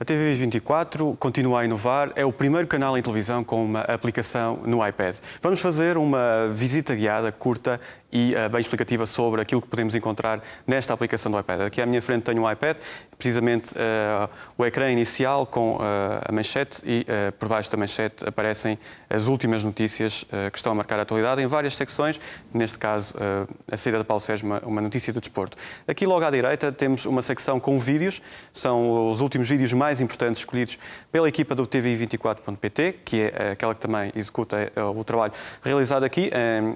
A TV 24 continua a inovar, é o primeiro canal em televisão com uma aplicação no iPad. Vamos fazer uma visita guiada, curta e uh, bem explicativa sobre aquilo que podemos encontrar nesta aplicação do iPad. Aqui à minha frente tenho um iPad, precisamente uh, o ecrã inicial com uh, a manchete e por baixo da manchete aparecem as últimas notícias que estão a marcar a atualidade em várias secções, neste caso a saída de Paulo Sérgio, uma, uma notícia do desporto. Aqui logo à direita temos uma secção com vídeos, são os últimos vídeos mais importantes escolhidos pela equipa do TVI24.pt, que é eh, aquela que também executa eh, o trabalho realizado aqui,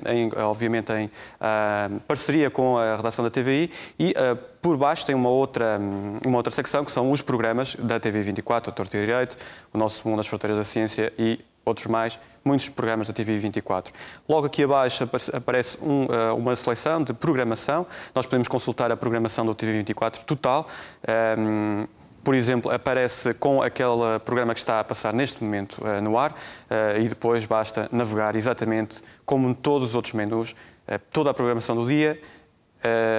em, obviamente em ah, parceria com a redação da TVI e ah, por baixo tem uma outra, hum, uma outra secção que são os programas da TV24, o Torto e Direito, o Nosso Mundo das Fronteiras da Ciência e outros mais, muitos programas da TV24. Logo aqui abaixo aparece um, ah, uma seleção de programação. Nós podemos consultar a programação do TV24 total um, por exemplo, aparece com aquele programa que está a passar neste momento uh, no ar uh, e depois basta navegar exatamente como em todos os outros menus, uh, toda a programação do dia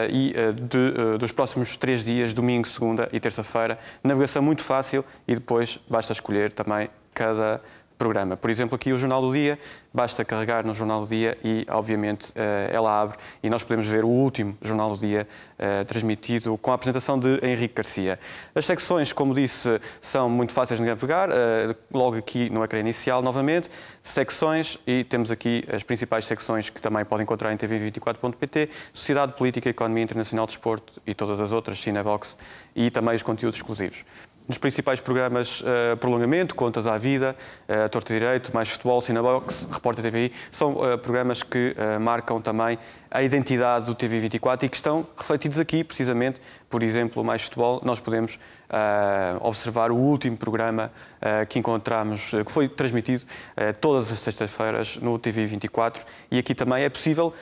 e de, dos próximos três dias, domingo, segunda e terça-feira. Navegação muito fácil e depois basta escolher também cada programa. Por exemplo, aqui o Jornal do Dia, basta carregar no Jornal do Dia e, obviamente, eh, ela abre e nós podemos ver o último Jornal do Dia eh, transmitido com a apresentação de Henrique Garcia. As secções, como disse, são muito fáceis de navegar, eh, logo aqui no ecrã inicial, novamente, secções e temos aqui as principais secções que também podem encontrar em tv24.pt, Sociedade, Política, Economia Internacional, Desporto e todas as outras, Cinebox e também os conteúdos exclusivos nos principais programas uh, Prolongamento, Contas à Vida, uh, eh, Torto Direito, Mais Futebol, Cinebox, Repórter TVI, são uh, programas que uh, marcam também a identidade do TV24 e que estão refletidos aqui, precisamente, por exemplo, Mais Futebol, nós podemos observar o último programa que encontramos, que foi transmitido todas as sextas-feiras no TV24 e aqui também é possível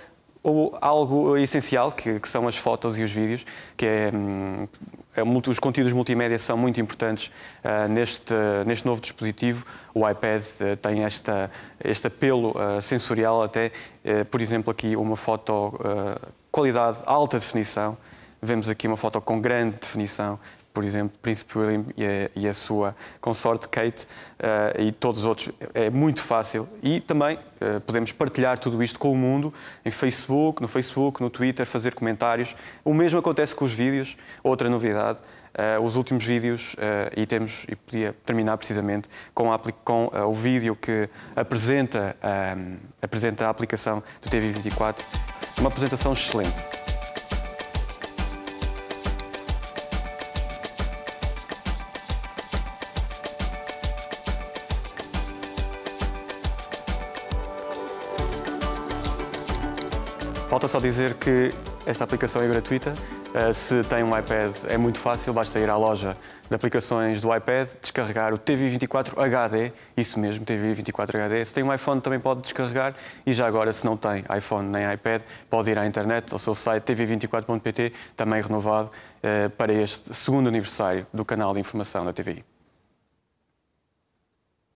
ou algo essencial, que, que, são as fotos e os vídeos, que é, hum, é os conteúdos multimédia são muito importantes uh, neste, neste novo dispositivo. O iPad uh, tem esta, este apelo uh, sensorial, até, por exemplo, aqui uma foto qualidade alta definição. Vemos aqui uma foto com grande definição, por exemplo, Príncipe William e a, e a sua consorte Kate uh, e todos os outros. É muito fácil. E também uh, podemos partilhar tudo isto com o mundo em Facebook, no Facebook, no Twitter, fazer comentários. O mesmo acontece com os vídeos. Outra novidade, uh, os últimos vídeos, e temos, e podia terminar precisamente com, a, com o vídeo que apresenta, ehm, apresenta a aplicação do TV24. Uma apresentação excelente. Falta só dizer que esta aplicação é gratuita. Eh, se tem um iPad, é muito fácil, basta ir à loja de aplicações do iPad, descarregar o TV24 HD, isso mesmo, TV24 HD. Se tem um iPhone, também pode descarregar. E já agora, se não tem iPhone nem iPad, pode ir à internet, ao seu site tv24.pt, também renovado, eh, para este segundo aniversário do canal de informação da TVI.